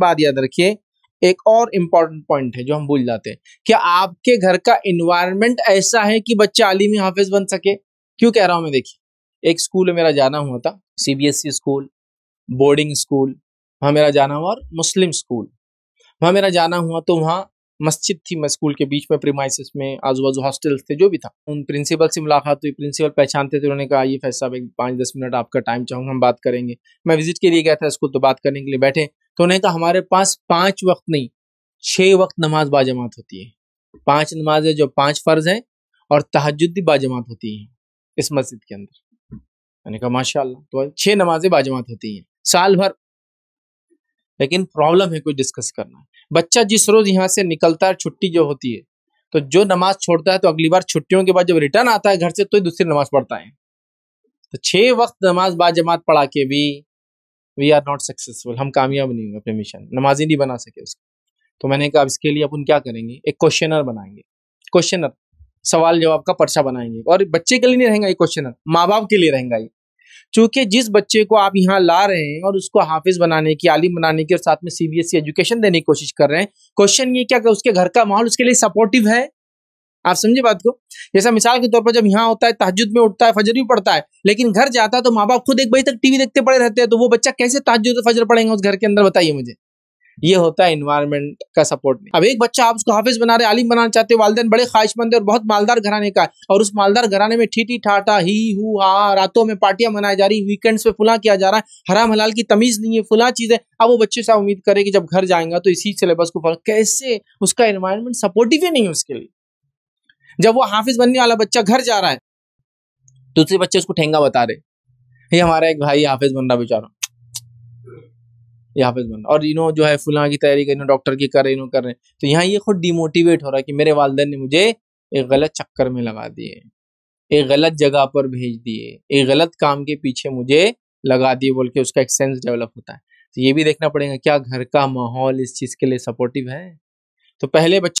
बात याद रखिए एक और इम्पॉर्टेंट पॉइंट है जो हम भूल जाते हैं क्या आपके घर का इन्वायरमेंट ऐसा है कि बच्चा आलिमी हाफिज बन सके क्यों कह रहा हूँ मैं देखिए एक स्कूल में मेरा जाना हुआ था सीबीएसई स्कूल बोर्डिंग स्कूल वहाँ मेरा जाना हुआ और मुस्लिम स्कूल वहाँ मेरा जाना हुआ तो वहाँ मस्जिद थी मैं स्कूल के बीच में प्रीमाइस में आजू बाजू हॉस्टल्स थे जो भी था उन प्रिंसिपल से मुलाकात हुई प्रिंसिपल पहचानते थे उन्होंने कहा ये फैसला साहब एक पाँच दस मिनट आपका टाइम चाहूँगा हम बात करेंगे मैं विजिट के लिए गया था स्कूल तो बात करने के लिए बैठे तो उन्होंने तो कहा हमारे पास पांच वक्त नहीं छः वक्त नमाज बाजमात होती है पांच नमाजें जो पांच फ़र्ज हैं और तहजद भी बाजमात होती हैं इस मस्जिद के अंदर मैंने कहा माशा तो छः नमाजें बाजमात होती हैं साल भर लेकिन प्रॉब्लम है कोई डिस्कस करना बच्चा जिस रोज़ यहाँ से निकलता है छुट्टी जो होती है तो जो नमाज छोड़ता है तो अगली बार छुट्टियों के बाद जब रिटर्न आता है घर से तो दूसरी नमाज पढ़ता है तो छः वक्त नमाज बाजमात पढ़ा के भी वी आर नॉट सक्सेसफुल हम कामयाब नहीं हुए अपने मिशन नमाजी नहीं बना सके उसको तो मैंने कहा इसके लिए अपन क्या करेंगे एक क्वेश्चनर बनाएंगे क्वेश्चनर सवाल जवाब का पर्चा बनाएंगे और बच्चे के लिए नहीं रहेगा ये क्वेश्चनर माँ बाप के लिए रहेगा ये चूंकि जिस बच्चे को आप यहाँ ला रहे हैं और उसको हाफिज बनाने की आलिम बनाने की और साथ में सीबीएसई एजुकेशन e देने की कोशिश कर रहे हैं क्वेश्चन ये क्या उसके घर का माहौल उसके लिए सपोर्टिव है आप समझे बात को जैसा मिसाल के तौर पर जब यहाँ होता है तहजुद में उठता है फजर भी पड़ता है लेकिन घर जाता है तो माँ बाप खुद एक बजे तक टीवी देखते पड़े रहते हैं तो वो बच्चा कैसे तहजुद फजर पड़ेंगे उस घर के अंदर बताइए मुझे ये होता है इन्वायरमेंट का सपोर्ट नहीं अब एक बच्चा आप उसको हाफिज बना रहे आलिम बनाना चाहते वालदेन बड़े ख्वाहिशमंद और बहुत मालदार घराने का है और उस मालदार घराने में ठीटी ठाटा ही हु हा रातों में पार्टियां मनाई जा रही वीकेंड्स पे फुला किया जा रहा है हराम हलाल की तमीज नहीं है फुला चीज़ है अब वो बच्चे से उम्मीद करे कि जब घर जाएंगे तो इसी सिलेबस को कैसे उसका इन्वायरमेंट सपोर्टिव ही नहीं है उसके लिए जब वो हाफिज बनने वाला बच्चा घर जा रहा है दूसरे तो बच्चे उसको ठेंगा बता रहे ये हमारा एक भाई हाफिज बन रहा बेचारा ये हाफिज बन रहा और इनो जो है फुला की तैयारी कर डॉक्टर की कर रहे इनो कर रहे तो यहाँ ये खुद डिमोटिवेट हो रहा है कि मेरे वालदेन ने मुझे एक गलत चक्कर में लगा दिए एक गलत जगह पर भेज दिए एक गलत काम के पीछे मुझे लगा दिए बोल के उसका एक सेंस डेवलप होता है तो ये भी देखना पड़ेगा क्या घर का माहौल इस चीज़ के लिए सपोर्टिव है तो पहले बच्चे